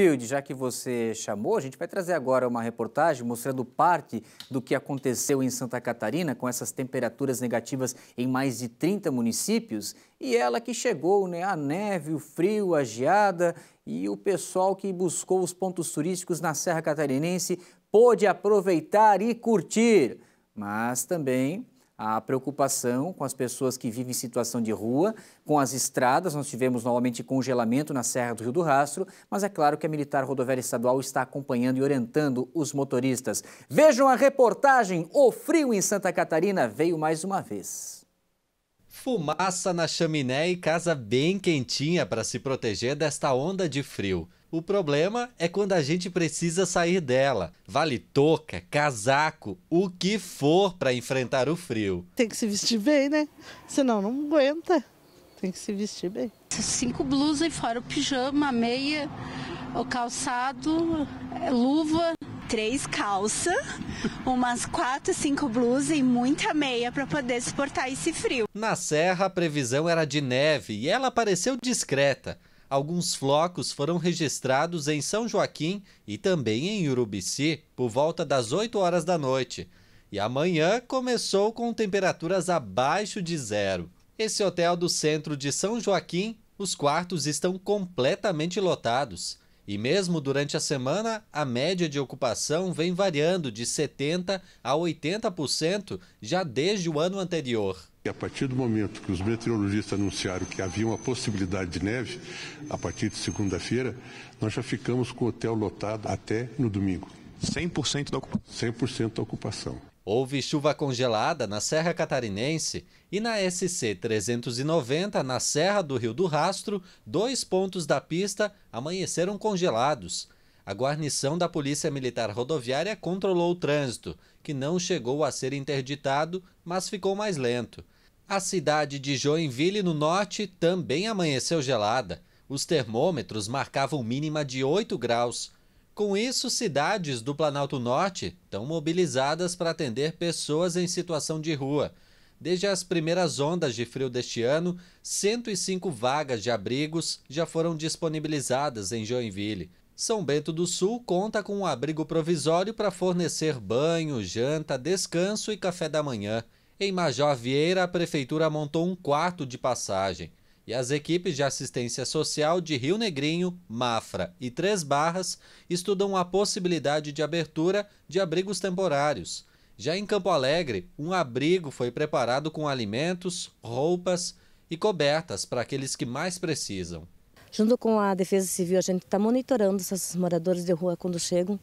Hilde, já que você chamou, a gente vai trazer agora uma reportagem mostrando parte do que aconteceu em Santa Catarina com essas temperaturas negativas em mais de 30 municípios. E ela que chegou, né? A neve, o frio, a geada e o pessoal que buscou os pontos turísticos na Serra Catarinense pôde aproveitar e curtir. Mas também a preocupação com as pessoas que vivem em situação de rua, com as estradas, nós tivemos novamente congelamento na Serra do Rio do Rastro, mas é claro que a Militar Rodoviária Estadual está acompanhando e orientando os motoristas. Vejam a reportagem O Frio em Santa Catarina veio mais uma vez. Fumaça na chaminé e casa bem quentinha para se proteger desta onda de frio. O problema é quando a gente precisa sair dela. Vale touca, casaco, o que for para enfrentar o frio. Tem que se vestir bem, né? Senão não aguenta. Tem que se vestir bem. Cinco blusas e fora o pijama, a meia, o calçado, luva três calças, umas quatro, cinco blusas e muita meia para poder suportar esse frio. Na serra, a previsão era de neve e ela apareceu discreta. Alguns flocos foram registrados em São Joaquim e também em Urubici por volta das 8 horas da noite. E amanhã começou com temperaturas abaixo de zero. Esse hotel do centro de São Joaquim, os quartos estão completamente lotados. E mesmo durante a semana, a média de ocupação vem variando de 70% a 80% já desde o ano anterior. A partir do momento que os meteorologistas anunciaram que havia uma possibilidade de neve, a partir de segunda-feira, nós já ficamos com o hotel lotado até no domingo. 100% da ocupação? 100% da ocupação. Houve chuva congelada na Serra Catarinense e na SC 390, na Serra do Rio do Rastro, dois pontos da pista amanheceram congelados. A guarnição da Polícia Militar Rodoviária controlou o trânsito, que não chegou a ser interditado, mas ficou mais lento. A cidade de Joinville, no norte, também amanheceu gelada. Os termômetros marcavam mínima de 8 graus. Com isso, cidades do Planalto Norte estão mobilizadas para atender pessoas em situação de rua. Desde as primeiras ondas de frio deste ano, 105 vagas de abrigos já foram disponibilizadas em Joinville. São Bento do Sul conta com um abrigo provisório para fornecer banho, janta, descanso e café da manhã. Em Major Vieira, a prefeitura montou um quarto de passagem. E as equipes de assistência social de Rio Negrinho, Mafra e Três Barras estudam a possibilidade de abertura de abrigos temporários. Já em Campo Alegre, um abrigo foi preparado com alimentos, roupas e cobertas para aqueles que mais precisam. Junto com a Defesa Civil, a gente está monitorando esses moradores de rua quando chegam.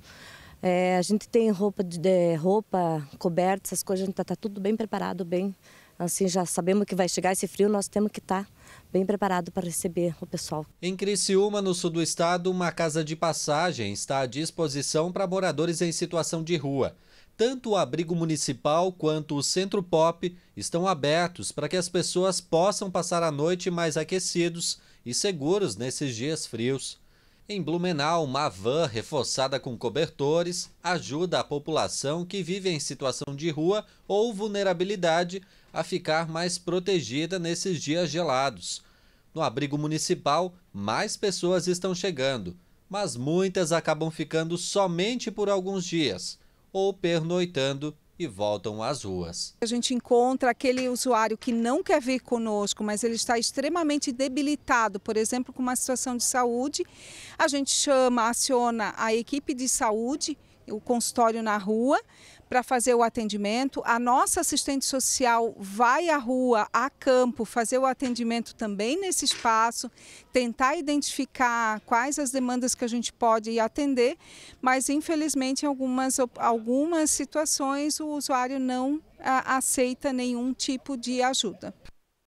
É, a gente tem roupa, de, de roupa coberta, essas coisas, a gente está tá tudo bem preparado, bem assim já sabemos que vai chegar esse frio, nós temos que estar tá bem preparado para receber o pessoal. Em Criciúma, no sul do estado, uma casa de passagem está à disposição para moradores em situação de rua. Tanto o abrigo municipal quanto o centro pop estão abertos para que as pessoas possam passar a noite mais aquecidos e seguros nesses dias frios. Em Blumenau, uma van reforçada com cobertores ajuda a população que vive em situação de rua ou vulnerabilidade a ficar mais protegida nesses dias gelados. No abrigo municipal, mais pessoas estão chegando, mas muitas acabam ficando somente por alguns dias ou pernoitando e voltam às ruas. A gente encontra aquele usuário que não quer vir conosco, mas ele está extremamente debilitado, por exemplo, com uma situação de saúde. A gente chama, aciona a equipe de saúde o consultório na rua para fazer o atendimento. A nossa assistente social vai à rua, a campo, fazer o atendimento também nesse espaço, tentar identificar quais as demandas que a gente pode atender, mas infelizmente em algumas, algumas situações o usuário não a, ah, aceita nenhum tipo de ajuda.